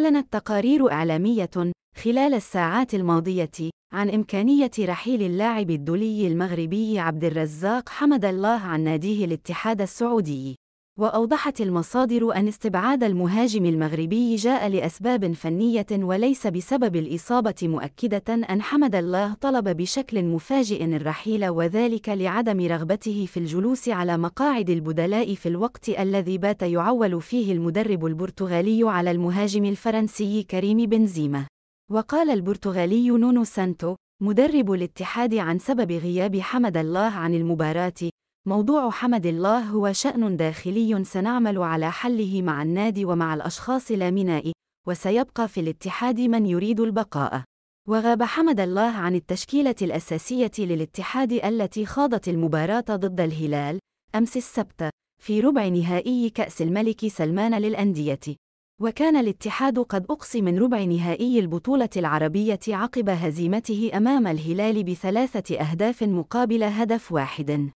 أعلنت تقارير إعلامية خلال الساعات الماضية عن إمكانية رحيل اللاعب الدولي المغربي عبد الرزاق حمد الله عن ناديه الاتحاد السعودي وأوضحت المصادر أن استبعاد المهاجم المغربي جاء لأسباب فنية وليس بسبب الإصابة مؤكدة أن حمد الله طلب بشكل مفاجئ الرحيل وذلك لعدم رغبته في الجلوس على مقاعد البدلاء في الوقت الذي بات يعول فيه المدرب البرتغالي على المهاجم الفرنسي كريم بنزيما وقال البرتغالي نونو سانتو مدرب الاتحاد عن سبب غياب حمد الله عن المباراة موضوع حمد الله هو شأن داخلي سنعمل على حله مع النادي ومع الأشخاص لا ميناء وسيبقى في الاتحاد من يريد البقاء. وغاب حمد الله عن التشكيلة الأساسية للاتحاد التي خاضت المباراة ضد الهلال أمس السبت في ربع نهائي كأس الملك سلمان للأندية. وكان الاتحاد قد أقصي من ربع نهائي البطولة العربية عقب هزيمته أمام الهلال بثلاثة أهداف مقابل هدف واحد.